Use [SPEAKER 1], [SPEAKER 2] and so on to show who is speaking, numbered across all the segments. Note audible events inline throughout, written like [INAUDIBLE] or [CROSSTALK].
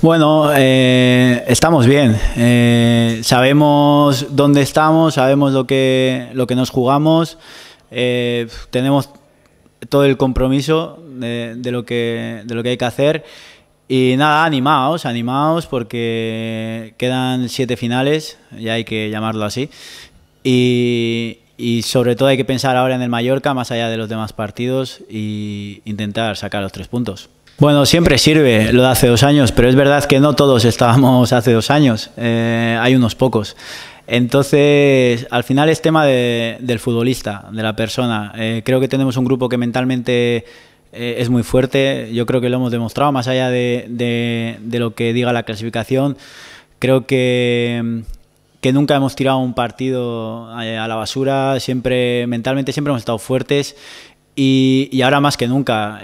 [SPEAKER 1] Bueno, eh, estamos bien. Eh, sabemos dónde estamos, sabemos lo que, lo que nos jugamos. Eh, tenemos todo el compromiso de, lo que, de lo que hay que hacer. Y nada, animaos, animaos porque quedan siete finales, ya hay que llamarlo así. Y, y sobre todo hay que pensar ahora en el Mallorca, más allá de los demás partidos, e intentar sacar los tres puntos. Bueno, siempre sirve lo de hace dos años, pero es verdad que no todos estábamos hace dos años, eh, hay unos pocos. Entonces, al final es tema de, del futbolista, de la persona. Eh, creo que tenemos un grupo que mentalmente eh, es muy fuerte, yo creo que lo hemos demostrado, más allá de, lo que diga la clasificación. Creo que, que nunca hemos tirado un partido a la basura, siempre mentalmente siempre hemos estado fuertes y, ahora más que nunca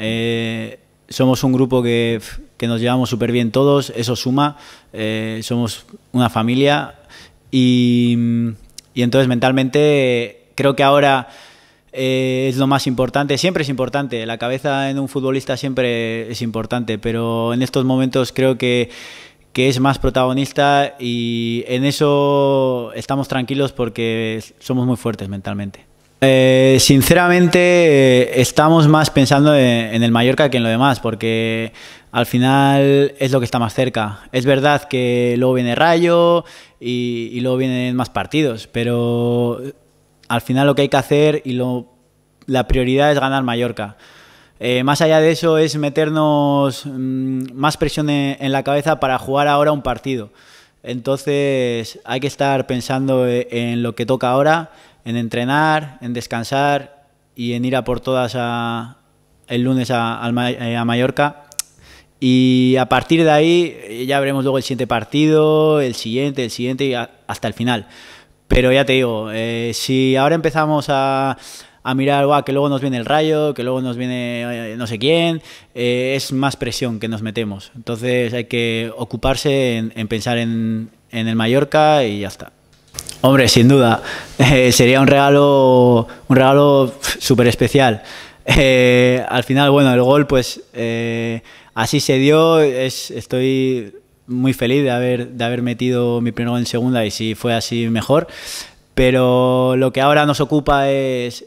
[SPEAKER 1] somos un grupo que, nos llevamos súper bien todos, eso suma, eh, somos una familia y, entonces mentalmente creo que ahora eh, es lo más importante, siempre es importante, la cabeza en un futbolista siempre es importante, pero en estos momentos creo que es más protagonista y en eso estamos tranquilos porque somos muy fuertes mentalmente. Eh, sinceramente, eh, estamos más pensando en, el Mallorca que en lo demás, porque al final es lo que está más cerca. Es verdad que luego viene Rayo y, luego vienen más partidos, pero al final lo que hay que hacer y la prioridad es ganar Mallorca. Eh, más allá de eso es meternos mm, más presión en la cabeza para jugar ahora un partido. Entonces hay que estar pensando eh, en lo que toca ahora, en entrenar, en descansar y en ir a por todas a, el lunes a, eh, Mallorca. Y a partir de ahí eh, ya veremos luego el siguiente partido, el siguiente, el siguiente y hasta el final. Pero ya te digo, si ahora empezamos a, a mirar, que luego nos viene el rayo, que luego nos viene eh, no sé quién, eh, es más presión que nos metemos. Entonces hay que ocuparse en, pensar en, el Mallorca y ya está. Hombre, sin duda, [LAUGHS] eh, sería un regalo, un regalo súper especial. al final, bueno, el gol, pues así se dio. estoy muy feliz de haber, de haber metido mi primer gol en segunda y si fue así, mejor. Pero lo que ahora nos ocupa es,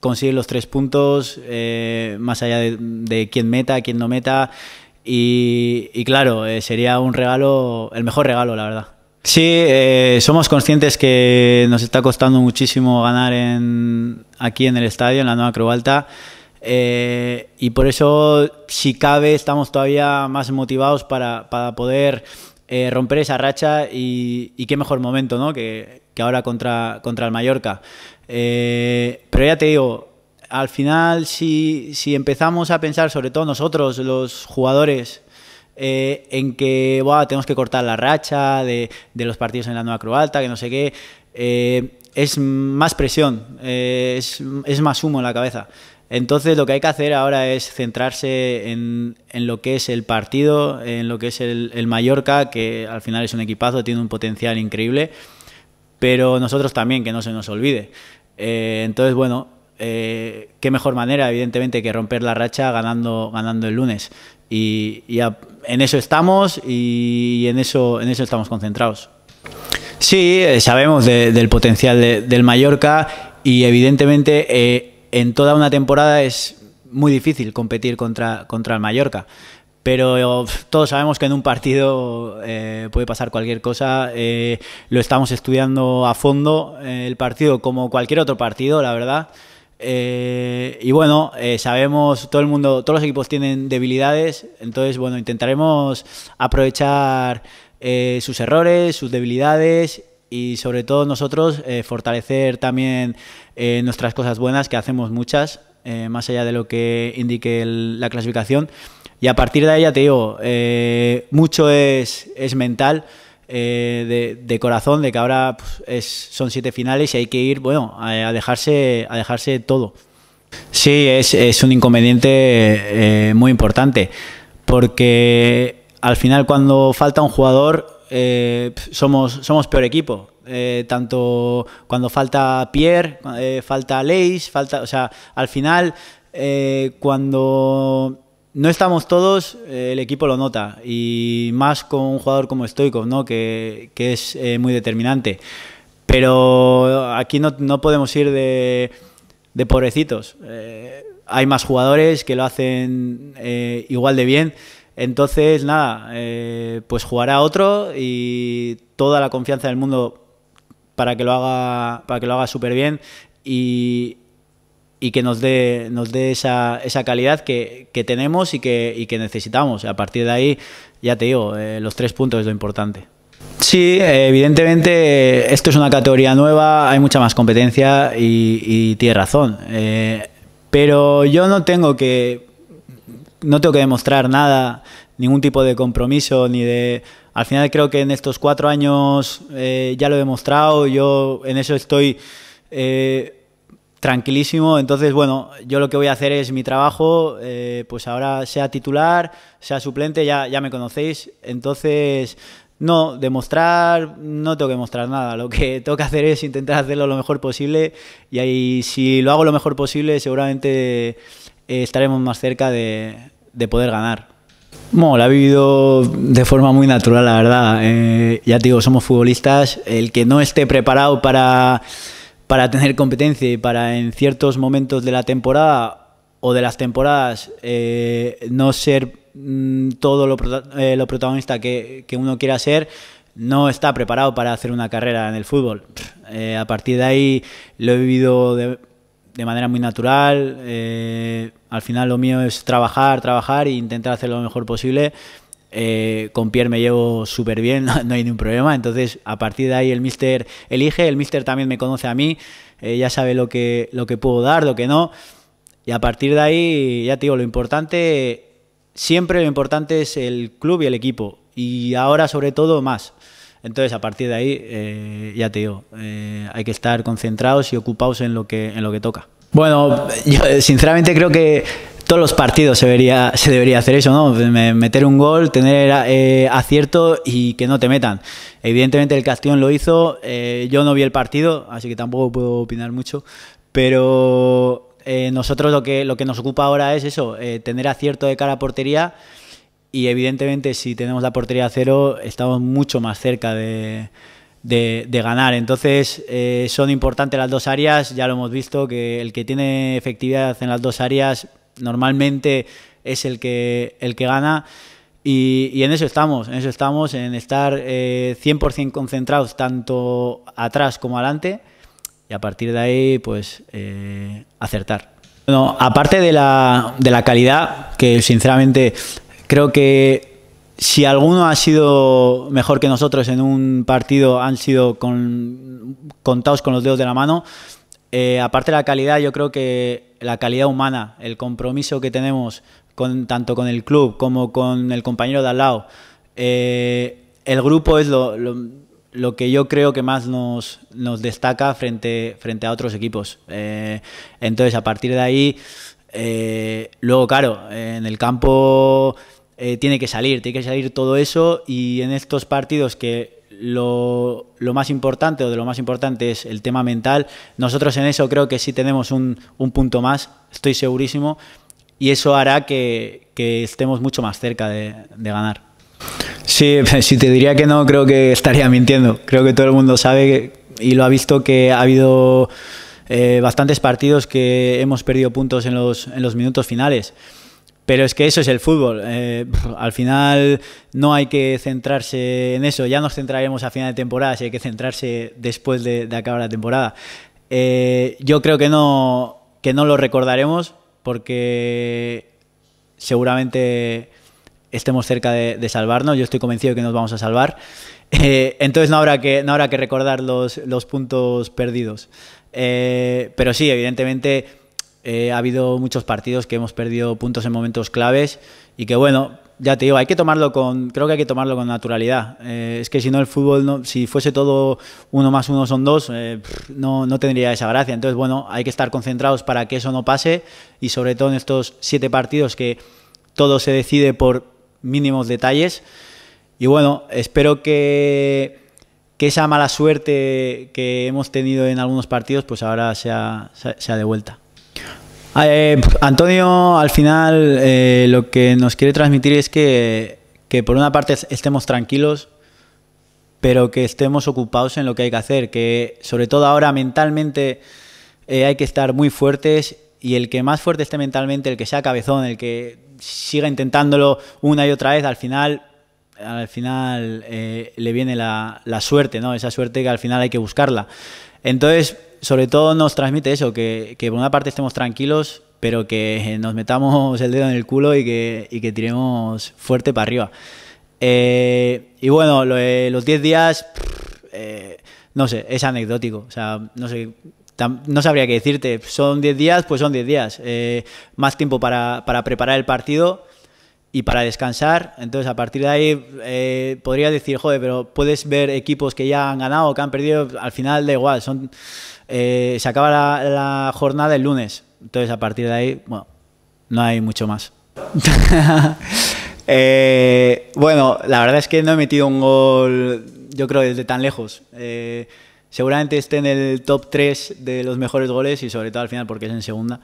[SPEAKER 1] conseguir los tres puntos, eh, más allá de, quién meta, quién no meta. Y, claro, eh, sería un regalo, el mejor regalo, la verdad. Sí, eh, somos conscientes que nos está costando muchísimo ganar aquí en el estadio, en la nueva Cruvalta. y por eso, si cabe, estamos todavía más motivados para poder eh, romper esa racha y, qué mejor momento ¿no? que, ahora contra, contra el Mallorca. Eh, pero ya te digo, al final si, empezamos a pensar, sobre todo nosotros los jugadores, eh, en que tenemos que cortar la racha de, los partidos en la nueva alta, que no sé qué, es más presión, es, es más humo en la cabeza. Entonces lo que hay que hacer ahora es centrarse en, lo que es el partido, en lo que es el, Mallorca, que al final es un equipazo, tiene un potencial increíble, pero nosotros también, que no se nos olvide. Eh, entonces, bueno, eh, qué mejor manera, evidentemente, que romper la racha ganando, ganando el lunes. Y, en eso estamos y en eso, en eso estamos concentrados. Sí, eh, sabemos del potencial del Mallorca y evidentemente en toda una temporada es muy difícil competir contra, contra el Mallorca. Pero eh, todos sabemos que en un partido eh, puede pasar cualquier cosa. Eh, lo estamos estudiando a fondo el partido como cualquier otro partido, la verdad. y bueno, sabemos, todo el mundo, todos los equipos tienen debilidades. Entonces, bueno, intentaremos aprovechar sus errores, sus debilidades y sobre todo nosotros eh, fortalecer también eh, nuestras cosas buenas, que hacemos muchas, eh, más allá de lo que indique la clasificación. Y a partir de ahí ya te digo, mucho es, mental. De, corazón de que ahora pues, son siete finales y hay que ir bueno a, dejarse a dejarse todo sí es, es un inconveniente muy importante porque al final cuando falta un jugador eh, somos, somos peor equipo. Eh, tanto cuando falta Pierre, eh, falta Leis, falta. O sea, al final, cuando no estamos todos, el equipo lo nota. Y más con un jugador como Stoico, ¿no? que, es muy determinante. Pero aquí no, podemos ir de, de pobrecitos. hay más jugadores que lo hacen igual de bien entonces, nada, eh, pues jugará otro y toda la confianza del mundo para que lo haga, para que lo haga súper bien y, que nos dé, nos dé esa, calidad que, tenemos y que, necesitamos. A partir de ahí, ya te digo, eh, los tres puntos es lo importante. Sí, evidentemente esto es una categoría nueva, hay mucha más competencia y, y tiene razón. Eh, pero yo no tengo que no tengo que demostrar nada, ningún tipo de compromiso, ni de... Al final creo que en estos cuatro años eh, ya lo he demostrado, yo en eso estoy eh, tranquilísimo, entonces bueno, yo lo que voy a hacer es mi trabajo, eh, pues ahora sea titular, sea suplente, ya, ya me conocéis, entonces... No, demostrar, no tengo que demostrar nada. Lo que [LAUGHS] tengo que hacer es intentar hacerlo lo mejor posible y ahí si lo hago lo mejor posible seguramente estaremos más cerca de, de poder ganar. Bueno, la he vivido de forma muy natural, la verdad. Eh, ya te digo, somos futbolistas. El que no esté preparado para, tener competencia y para en ciertos momentos de la temporada o de las temporadas eh, no ser mm, todo eh, lo, protagonista que, que, uno quiera ser, no está preparado para hacer una carrera en el fútbol. a partir de ahí lo he vivido de de manera muy natural. Eh, al final lo mío es trabajar, trabajar e intentar hacer lo mejor posible. Eh, con Pierre me llevo súper bien, [LAUGHS] no, hay ningún problema. Entonces, a partir de ahí el mister elige, el mister también me conoce a mí, eh, ya sabe lo que, lo que puedo dar, lo que no. Y a partir de ahí, ya te digo, lo importante, siempre lo importante es el club y el equipo. Y ahora sobre todo más. Entonces, a partir de ahí, eh, ya te digo, eh, hay que estar concentrados y ocupados en lo que, en lo que toca. Bueno, yo eh, sinceramente creo que todos los partidos se debería, se debería hacer eso, ¿no? Meter un gol, tener acierto y que no te metan. Evidentemente el Castión lo hizo, yo no vi el partido, así que tampoco puedo opinar mucho, pero nosotros lo que, lo que nos ocupa ahora es eso, tener acierto de cara a portería y evidentemente si tenemos la portería a cero estamos mucho más cerca de, ganar. Entonces eh, son importantes las dos áreas, ya lo hemos visto, que el que tiene efectividad en las dos áreas normalmente es el que, el que gana. Y, en eso estamos, en eso estamos, en estar 100% eh, concentrados tanto atrás como adelante y a partir de ahí pues eh, acertar. Bueno, aparte de la, de la calidad, que sinceramente Creo que si alguno ha sido mejor que nosotros en un partido, han sido con, contados con los dedos de la mano. Eh, aparte de la calidad, yo creo que la calidad humana, el compromiso que tenemos con, tanto con el club como con el compañero de al lado, eh, el grupo es lo, que yo creo que más nos, destaca frente, a otros equipos. Eh, entonces, a partir de ahí eh, luego, claro, en el campo eh, tiene que salir, tiene que salir todo eso y en estos partidos que lo, más importante o de lo más importante es el tema mental, nosotros en eso creo que sí tenemos un, punto más, estoy segurísimo, y eso hará que, estemos mucho más cerca de, ganar. Sí, [LAUGHS] si te diría que no, creo que estaría mintiendo. Creo que todo el mundo sabe y lo ha visto que ha habido eh, bastantes partidos que hemos perdido puntos en los, en los minutos finales. Pero es que eso es el fútbol. Eh, al final no hay que centrarse en eso. Ya nos centraremos a final de temporada, si hay que centrarse después de, acabar la temporada. Eh, yo creo que no, que no lo recordaremos porque seguramente estemos cerca de, de salvarnos. Yo estoy convencido que nos vamos a salvar. Eh, entonces no habrá que, no habrá que recordar los, los puntos perdidos. Eh, pero sí, evidentemente eh, ha habido muchos partidos que hemos perdido puntos en momentos claves y que bueno, ya te digo, hay que tomarlo con, creo que hay que tomarlo con naturalidad. es que si no el fútbol, si fuese todo uno más uno son dos, no, no, tendría esa gracia. Entonces, bueno, hay que estar concentrados para que eso no pase y sobre todo en estos siete partidos que todo se decide por mínimos detalles. Y bueno, espero que, esa mala suerte que hemos tenido en algunos partidos, pues ahora sea, sea de vuelta. Ah, eh, Antonio, al final eh, lo que nos quiere transmitir es que, por una parte estemos tranquilos, pero que estemos ocupados en lo que hay que hacer, que sobre todo ahora mentalmente eh, hay que estar muy fuertes y el que más fuerte esté mentalmente, el que sea cabezón, el que siga intentándolo una y otra vez, al final al final eh, le viene la, suerte, ¿no? Esa suerte que al final hay que buscarla. Entonces, sobre todo nos transmite eso, que, que por una parte estemos tranquilos, pero que nos metamos el dedo en el culo y que, tiremos fuerte para arriba. Eh, y bueno, los 10 días, eh, no sé, es anecdótico. O sea, no sabría qué decirte. Son 10 días, pues son 10 días. más tiempo para preparar el partido y para descansar. Entonces, a partir de ahí, eh, podría decir, joder, pero puedes ver equipos que ya han ganado o que han perdido, al final da igual, son, eh, se acaba la, jornada el lunes. Entonces, a partir de ahí, bueno, no hay mucho más. [LAUGHS] Eh, bueno, la verdad es que no he metido un gol, yo creo, desde tan lejos. Eh, seguramente esté en el top 3 de los mejores goles y sobre todo al final porque es en segunda.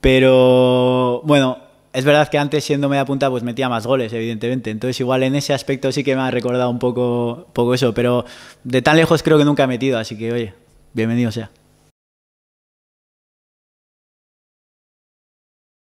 [SPEAKER 1] Pero bueno, es verdad que antes siendo media punta pues metía más goles, evidentemente. Entonces igual en ese aspecto sí que me ha recordado un poco, poco eso, pero de tan lejos creo que nunca he metido, así que oye, bienvenido sea.